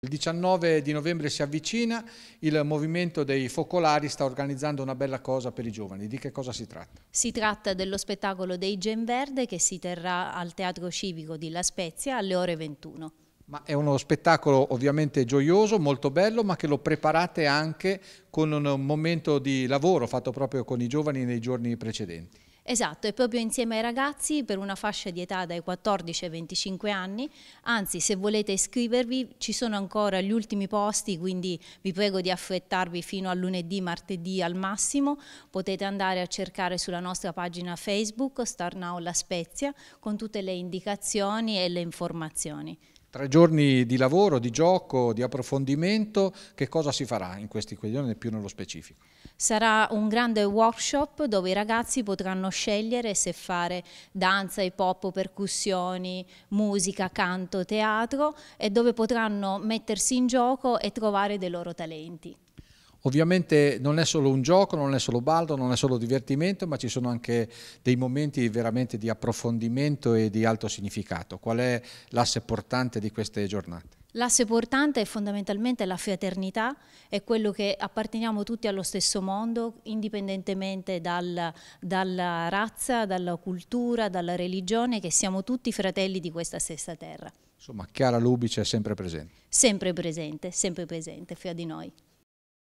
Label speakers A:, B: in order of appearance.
A: Il 19 di novembre si avvicina, il movimento dei focolari sta organizzando una bella cosa per i giovani. Di che cosa si tratta?
B: Si tratta dello spettacolo dei Gen Verde che si terrà al Teatro Civico di La Spezia alle ore 21.
A: Ma è uno spettacolo ovviamente gioioso, molto bello, ma che lo preparate anche con un momento di lavoro fatto proprio con i giovani nei giorni precedenti.
B: Esatto, è proprio insieme ai ragazzi per una fascia di età dai 14 ai 25 anni, anzi se volete iscrivervi ci sono ancora gli ultimi posti, quindi vi prego di affrettarvi fino a lunedì, martedì al massimo, potete andare a cercare sulla nostra pagina Facebook Star Now La Spezia con tutte le indicazioni e le informazioni.
A: Tre giorni di lavoro, di gioco, di approfondimento, che cosa si farà in questi giorni più nello specifico?
B: Sarà un grande workshop dove i ragazzi potranno scegliere se fare danza, hip hop, percussioni, musica, canto, teatro e dove potranno mettersi in gioco e trovare dei loro talenti.
A: Ovviamente non è solo un gioco, non è solo baldo, non è solo divertimento, ma ci sono anche dei momenti veramente di approfondimento e di alto significato. Qual è l'asse portante di queste giornate?
B: L'asse portante è fondamentalmente la fraternità, è quello che apparteniamo tutti allo stesso mondo, indipendentemente dal, dalla razza, dalla cultura, dalla religione, che siamo tutti fratelli di questa stessa terra.
A: Insomma, Chiara Lubice è sempre presente.
B: Sempre presente, sempre presente, fra di noi.